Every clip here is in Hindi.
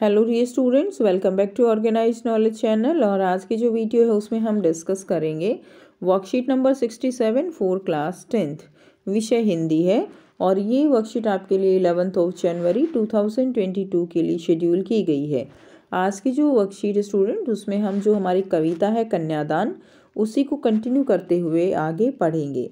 hello the students welcome back to organise knowledge channel और आज की जो वीडियो है उसमें हम डिस्कस करेंगे worksheet number sixty seven four class tenth विषय हिंदी है और ये वर्कशीट आपके लिए eleventh of January two thousand twenty two के लिए शेड्यूल की गई है आज की जो वर्कशीट स्टूडेंट उसमें हम जो हमारी कविता है कन्यादान उसी को कंटिन्यू करते हुए आगे पढ़ेंगे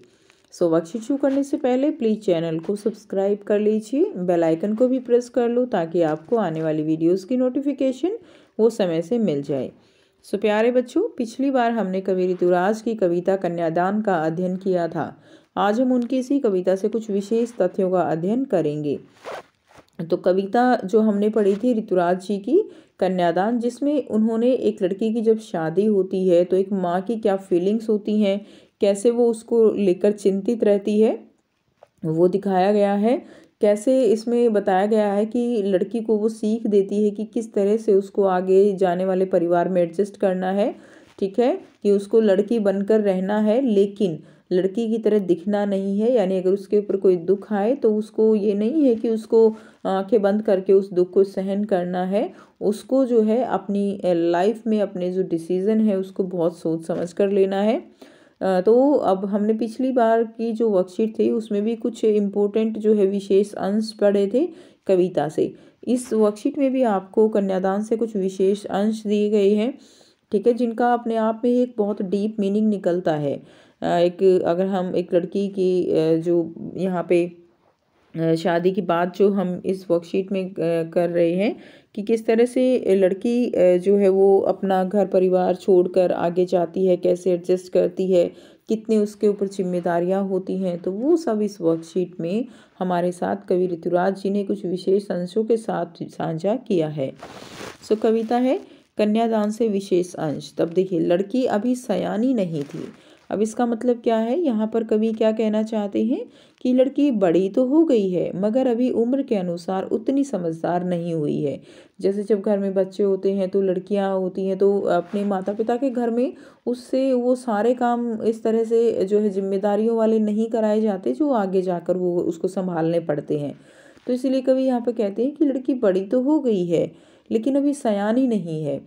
सो वर्कशीट शुरू करने से पहले प्लीज़ चैनल को सब्सक्राइब कर लीजिए बेल आइकन को भी प्रेस कर लो ताकि आपको आने वाली वीडियोस की नोटिफिकेशन वो समय से मिल जाए सो प्यारे बच्चों पिछली बार हमने कवि ऋतुराज की कविता कन्यादान का अध्ययन किया था आज हम उनकी इसी कविता से कुछ विशेष तथ्यों का अध्ययन करेंगे तो कविता जो हमने पढ़ी थी ऋतुराज जी की कन्यादान जिसमें उन्होंने एक लड़की की जब शादी होती है तो एक माँ की क्या फीलिंग्स होती हैं कैसे वो उसको लेकर चिंतित रहती है वो दिखाया गया है कैसे इसमें बताया गया है कि लड़की को वो सीख देती है कि किस तरह से उसको आगे जाने वाले परिवार में एडजस्ट करना है ठीक है कि उसको लड़की बनकर रहना है लेकिन लड़की की तरह दिखना नहीं है यानी अगर उसके ऊपर कोई दुख आए तो उसको ये नहीं है कि उसको आंखें बंद करके उस दुख को सहन करना है उसको जो है अपनी लाइफ में अपने जो डिसीज़न है उसको बहुत सोच समझ कर लेना है तो अब हमने पिछली बार की जो वर्कशीट थी उसमें भी कुछ इम्पोर्टेंट जो है विशेष अंश पढ़े थे कविता से इस वर्कशीट में भी आपको कन्यादान से कुछ विशेष अंश दिए गए हैं ठीक है जिनका अपने आप में एक बहुत डीप मीनिंग निकलता है एक अगर हम एक लड़की की जो यहाँ पे शादी की बात जो हम इस वर्कशीट में कर रहे हैं कि किस तरह से लड़की जो है वो अपना घर परिवार छोड़कर आगे जाती है कैसे एडजस्ट करती है कितने उसके ऊपर जिम्मेदारियाँ होती हैं तो वो सब इस वर्कशीट में हमारे साथ कवि ऋतुराज जी ने कुछ विशेष अंशों के साथ साझा किया है सो कविता है कन्यादान से विशेष अंश तब देखिए लड़की अभी सयानी नहीं थी अब इसका मतलब क्या है यहाँ पर कवि क्या कहना चाहते हैं कि लड़की बड़ी तो हो गई है मगर अभी उम्र के अनुसार उतनी समझदार नहीं हुई है जैसे जब घर में बच्चे होते हैं तो लड़कियाँ होती हैं तो अपने माता पिता के घर में उससे वो सारे काम इस तरह से जो है जिम्मेदारियों वाले नहीं कराए जाते जो आगे जाकर वो उसको संभालने पड़ते हैं तो इसलिए कभी यहाँ पर कहते हैं कि लड़की बड़ी तो हो गई है लेकिन अभी सयानी नहीं है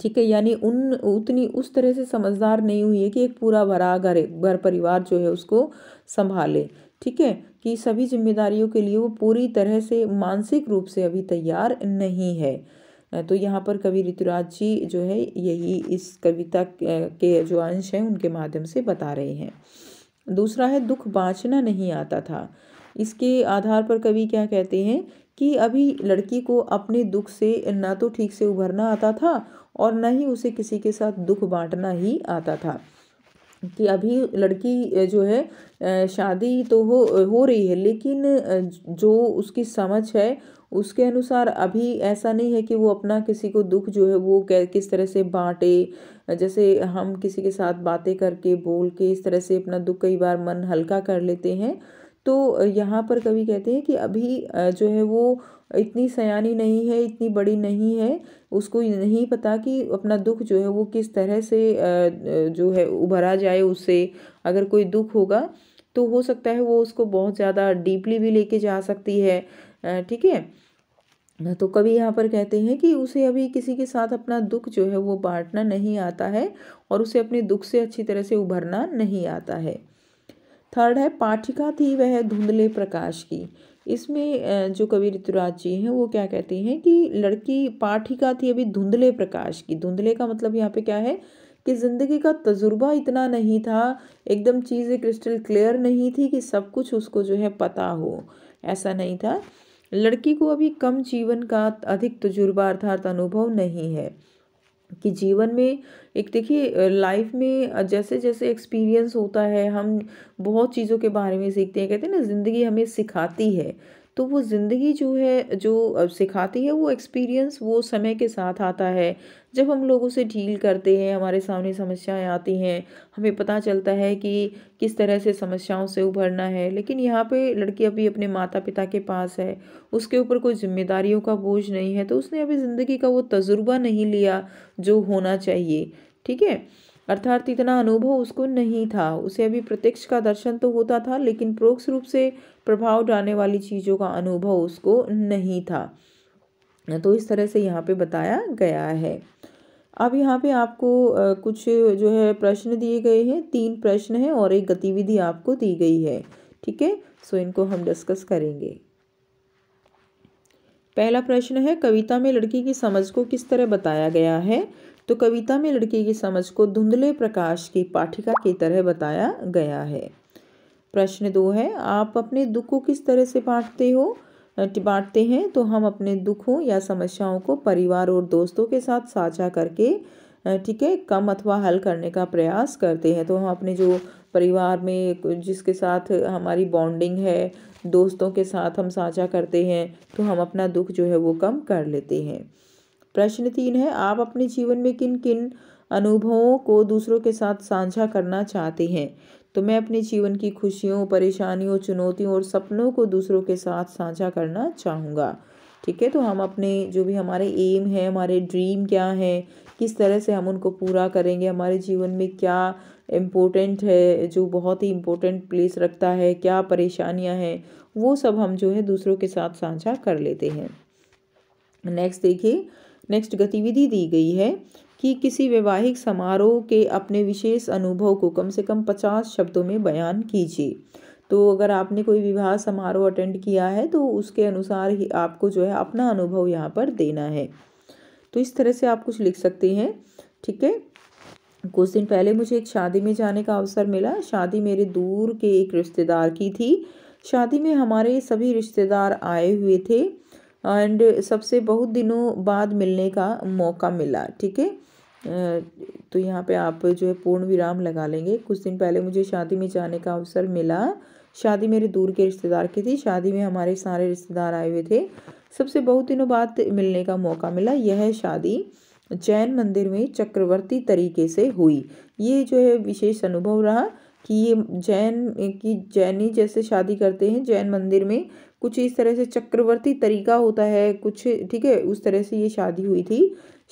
ठीक है यानी उन उतनी उस तरह से समझदार नहीं हुई है कि एक पूरा भरा घर घर परिवार जो है उसको संभाले ठीक है कि सभी जिम्मेदारियों के लिए वो पूरी तरह से मानसिक रूप से अभी तैयार नहीं है तो यहाँ पर कवि ऋतुराज जी जो है यही इस कविता के जो अंश हैं उनके माध्यम से बता रहे हैं दूसरा है दुख बाँचना नहीं आता था इसके आधार पर कवि क्या कहते हैं कि अभी लड़की को अपने दुख से ना तो ठीक से उभरना आता था और ना ही उसे किसी के साथ दुख बांटना ही आता था कि अभी लड़की जो है शादी तो हो हो रही है लेकिन जो उसकी समझ है उसके अनुसार अभी ऐसा नहीं है कि वो अपना किसी को दुख जो है वो किस तरह से बांटे जैसे हम किसी के साथ बातें करके बोल के इस तरह से अपना दुख कई बार मन हल्का कर लेते हैं तो यहाँ पर कवि कहते हैं कि अभी जो है वो इतनी सयानी नहीं है इतनी बड़ी नहीं है उसको नहीं पता कि अपना दुख जो है वो किस तरह से जो है उभरा जाए उससे अगर कोई दुख होगा तो हो सकता है वो उसको बहुत ज़्यादा डीपली भी लेके जा सकती है ठीक है तो कभी यहाँ पर कहते हैं कि उसे अभी किसी के साथ अपना दुख जो है वो बांटना नहीं आता है और उसे अपने दुख से अच्छी तरह से उभरना नहीं आता है थर्ड है पाठिका थी वह धुंधले प्रकाश की इसमें जो कवि ऋतुराज जी हैं वो क्या कहते हैं कि लड़की पाठिका थी अभी धुंधले प्रकाश की धुंधले का मतलब यहाँ पे क्या है कि ज़िंदगी का तजुर्बा इतना नहीं था एकदम चीज़ें क्रिस्टल क्लियर नहीं थी कि सब कुछ उसको जो है पता हो ऐसा नहीं था लड़की को अभी कम जीवन का अधिक तजुर्बा अर्थात अनुभव नहीं है कि जीवन में एक देखिए लाइफ में जैसे जैसे एक्सपीरियंस होता है हम बहुत चीज़ों के बारे में सीखते हैं कहते हैं ना ज़िंदगी हमें सिखाती है तो वो ज़िंदगी जो है जो सिखाती है वो एक्सपीरियंस वो समय के साथ आता है जब हम लोगों से डील करते हैं हमारे सामने समस्याएं आती हैं हमें पता चलता है कि किस तरह से समस्याओं से उभरना है लेकिन यहाँ पे लड़की अभी अपने माता पिता के पास है उसके ऊपर कोई जिम्मेदारियों का बोझ नहीं है तो उसने अभी ज़िंदगी का वो तजुर्बा नहीं लिया जो होना चाहिए ठीक है अर्थात इतना अनुभव उसको नहीं था उसे अभी प्रत्यक्ष का दर्शन तो होता था लेकिन प्रोक्ष रूप से प्रभाव डालने वाली चीज़ों का अनुभव उसको नहीं था तो इस तरह से यहाँ पे बताया गया है अब यहाँ पे आपको कुछ जो है प्रश्न दिए गए हैं तीन प्रश्न हैं और एक गतिविधि आपको दी गई है ठीक है सो इनको हम डिस्कस करेंगे पहला प्रश्न है कविता में लड़की की समझ को किस तरह बताया गया है तो कविता में लड़के की समझ को धुंधले प्रकाश की पाठिका की तरह बताया गया है प्रश्न दो है आप अपने दुख को किस तरह से बांटते हो बांटते हैं तो हम अपने दुखों या समस्याओं को परिवार और दोस्तों के साथ साझा करके ठीक है कम अथवा हल करने का प्रयास करते हैं तो हम अपने जो परिवार में जिसके साथ हमारी बॉन्डिंग है दोस्तों के साथ हम साझा करते हैं तो हम अपना दुख जो है वो कम कर लेते हैं प्रश्न तीन है आप अपने जीवन में किन किन अनुभवों को दूसरों के साथ साझा करना चाहते हैं तो मैं अपने जीवन की खुशियों परेशानियों चुनौतियों और सपनों को दूसरों के साथ साझा करना चाहूँगा ठीक है तो हम अपने जो भी हमारे एम है हमारे ड्रीम क्या हैं किस तरह से हम उनको पूरा करेंगे हमारे जीवन में क्या इम्पोर्टेंट है जो बहुत ही इम्पोर्टेंट प्लेस रखता है क्या परेशानियाँ हैं वो सब हम जो है दूसरों के साथ साझा कर लेते हैं नेक्स्ट देखिए नेक्स्ट गतिविधि दी गई है कि किसी वैवाहिक समारोह के अपने विशेष अनुभव को कम से कम पचास शब्दों में बयान कीजिए तो अगर आपने कोई विवाह समारोह अटेंड किया है तो उसके अनुसार ही आपको जो है अपना अनुभव यहाँ पर देना है तो इस तरह से आप कुछ लिख सकते हैं ठीक है कुछ दिन पहले मुझे एक शादी में जाने का अवसर मिला शादी मेरे दूर के एक रिश्तेदार की थी शादी में हमारे सभी रिश्तेदार आए हुए थे एंड सबसे बहुत दिनों बाद मिलने का मौका मिला ठीक है तो यहाँ पे आप जो है पूर्ण विराम लगा लेंगे कुछ दिन पहले मुझे शादी में जाने का अवसर मिला शादी मेरे दूर के रिश्तेदार की थी शादी में हमारे सारे रिश्तेदार आए हुए थे सबसे बहुत दिनों बाद मिलने का मौका मिला यह शादी जैन मंदिर में चक्रवर्ती तरीके से हुई ये जो है विशेष अनुभव रहा कि ये जैन की जैनी जैसे शादी करते हैं जैन मंदिर में कुछ इस तरह से चक्रवर्ती तरीका होता है कुछ ठीक है उस तरह से ये शादी हुई थी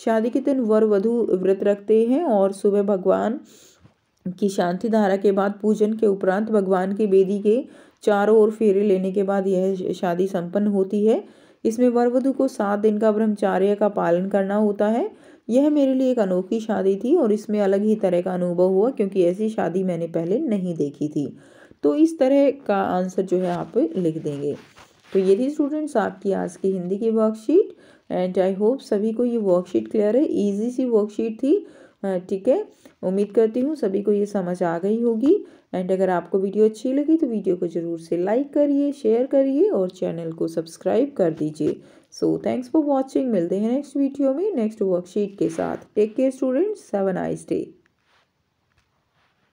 शादी के दिन वर वधु व्रत रखते हैं और सुबह भगवान की शांति धारा के बाद पूजन के उपरांत भगवान की बेदी के चारों ओर फेरे लेने के बाद यह शादी संपन्न होती है इसमें वर वधु को सात दिन का ब्रह्मचार्य का पालन करना होता है यह मेरे लिए एक अनोखी शादी थी और इसमें अलग ही तरह का अनुभव हुआ क्योंकि ऐसी शादी मैंने पहले नहीं देखी थी तो इस तरह का आंसर जो है आप लिख देंगे तो ये थी स्टूडेंट्स आपकी आज की हिंदी की वर्कशीट एंड आई होप सभी को ये वर्कशीट क्लियर है ईजी सी वर्कशीट थी हाँ, ठीक है उम्मीद करती हूँ सभी को ये समझ आ गई होगी एंड अगर आपको वीडियो अच्छी लगी तो वीडियो को ज़रूर से लाइक करिए शेयर करिए और चैनल को सब्सक्राइब कर दीजिए सो थैंक्स फॉर वॉचिंग मिलते हैं नेक्स्ट वीडियो में नेक्स्ट वर्कशीट के साथ take care students have a day